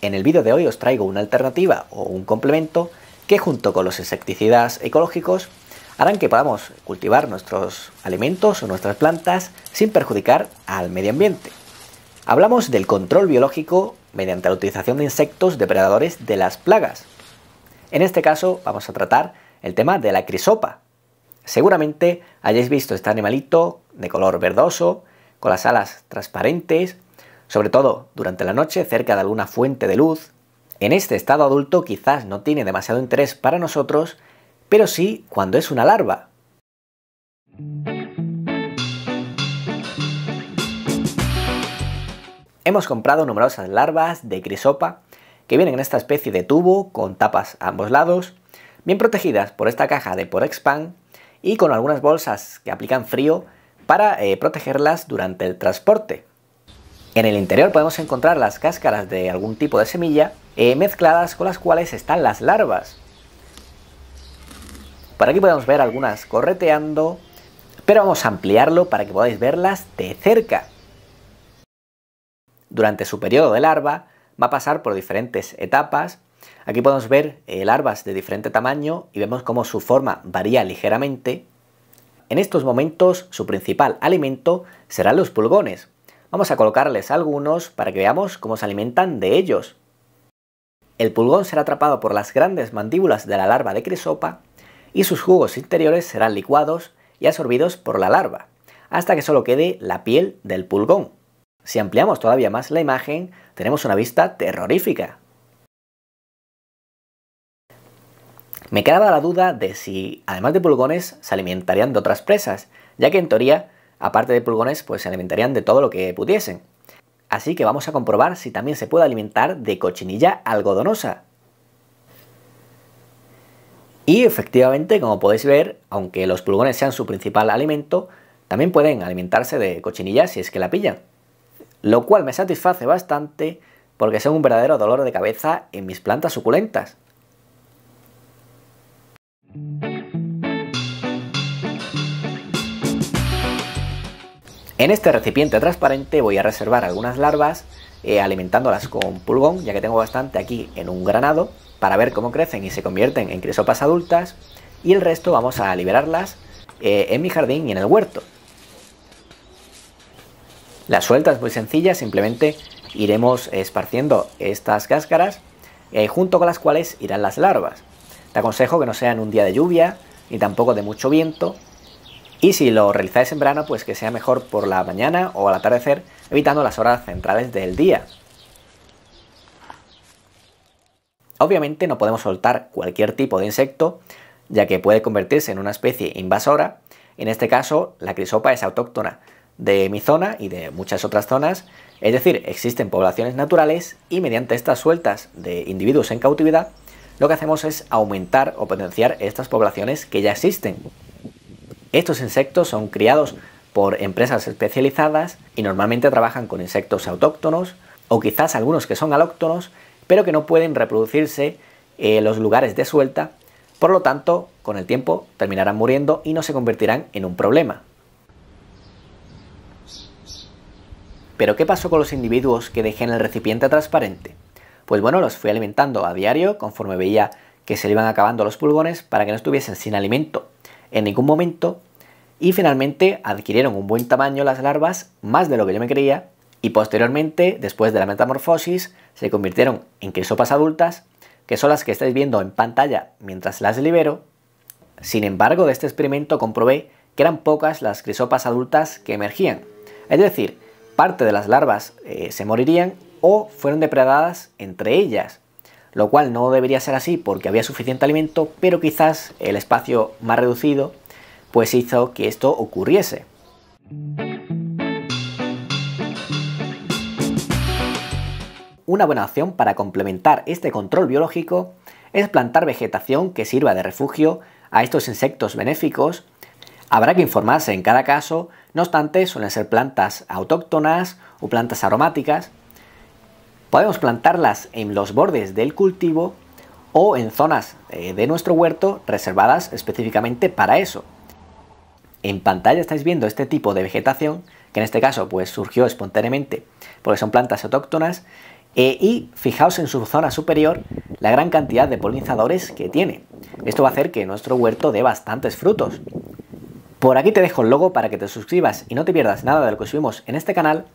En el vídeo de hoy os traigo una alternativa o un complemento que junto con los insecticidas ecológicos harán que podamos cultivar nuestros alimentos o nuestras plantas sin perjudicar al medio ambiente. Hablamos del control biológico mediante la utilización de insectos depredadores de las plagas. En este caso vamos a tratar el tema de la crisopa. Seguramente hayáis visto este animalito de color verdoso, con las alas transparentes sobre todo durante la noche cerca de alguna fuente de luz. En este estado adulto quizás no tiene demasiado interés para nosotros, pero sí cuando es una larva. Hemos comprado numerosas larvas de crisopa que vienen en esta especie de tubo con tapas a ambos lados, bien protegidas por esta caja de Porexpan y con algunas bolsas que aplican frío para eh, protegerlas durante el transporte. En el interior podemos encontrar las cáscaras de algún tipo de semilla eh, mezcladas con las cuales están las larvas. Por aquí podemos ver algunas correteando, pero vamos a ampliarlo para que podáis verlas de cerca. Durante su periodo de larva va a pasar por diferentes etapas. Aquí podemos ver eh, larvas de diferente tamaño y vemos cómo su forma varía ligeramente. En estos momentos su principal alimento serán los pulgones, Vamos a colocarles algunos para que veamos cómo se alimentan de ellos. El pulgón será atrapado por las grandes mandíbulas de la larva de crisopa y sus jugos interiores serán licuados y absorbidos por la larva, hasta que solo quede la piel del pulgón. Si ampliamos todavía más la imagen, tenemos una vista terrorífica. Me quedaba la duda de si, además de pulgones, se alimentarían de otras presas, ya que en teoría Aparte de pulgones, pues se alimentarían de todo lo que pudiesen. Así que vamos a comprobar si también se puede alimentar de cochinilla algodonosa. Y efectivamente, como podéis ver, aunque los pulgones sean su principal alimento, también pueden alimentarse de cochinilla si es que la pillan. Lo cual me satisface bastante porque son un verdadero dolor de cabeza en mis plantas suculentas. En este recipiente transparente voy a reservar algunas larvas eh, alimentándolas con pulgón, ya que tengo bastante aquí en un granado, para ver cómo crecen y se convierten en crisopas adultas, y el resto vamos a liberarlas eh, en mi jardín y en el huerto. La suelta es muy sencilla, simplemente iremos esparciendo estas cáscaras, eh, junto con las cuales irán las larvas. Te aconsejo que no sean un día de lluvia, ni tampoco de mucho viento, y si lo realizáis en verano, pues que sea mejor por la mañana o al atardecer, evitando las horas centrales del día. Obviamente no podemos soltar cualquier tipo de insecto, ya que puede convertirse en una especie invasora. En este caso, la crisopa es autóctona de mi zona y de muchas otras zonas, es decir, existen poblaciones naturales y mediante estas sueltas de individuos en cautividad, lo que hacemos es aumentar o potenciar estas poblaciones que ya existen. Estos insectos son criados por empresas especializadas y normalmente trabajan con insectos autóctonos o quizás algunos que son alóctonos, pero que no pueden reproducirse eh, en los lugares de suelta, por lo tanto, con el tiempo terminarán muriendo y no se convertirán en un problema. Pero ¿qué pasó con los individuos que dejé en el recipiente transparente? Pues bueno, los fui alimentando a diario conforme veía que se le iban acabando los pulgones para que no estuviesen sin alimento en ningún momento y finalmente adquirieron un buen tamaño las larvas, más de lo que yo me creía, y posteriormente, después de la metamorfosis, se convirtieron en crisopas adultas, que son las que estáis viendo en pantalla mientras las libero. Sin embargo, de este experimento comprobé que eran pocas las crisopas adultas que emergían. Es decir, parte de las larvas eh, se morirían o fueron depredadas entre ellas, lo cual no debería ser así porque había suficiente alimento, pero quizás el espacio más reducido pues hizo que esto ocurriese. Una buena opción para complementar este control biológico es plantar vegetación que sirva de refugio a estos insectos benéficos. Habrá que informarse en cada caso, no obstante suelen ser plantas autóctonas o plantas aromáticas Podemos plantarlas en los bordes del cultivo o en zonas eh, de nuestro huerto reservadas específicamente para eso. En pantalla estáis viendo este tipo de vegetación, que en este caso pues surgió espontáneamente porque son plantas autóctonas, e, y fijaos en su zona superior la gran cantidad de polinizadores que tiene. Esto va a hacer que nuestro huerto dé bastantes frutos. Por aquí te dejo el logo para que te suscribas y no te pierdas nada de lo que subimos en este canal,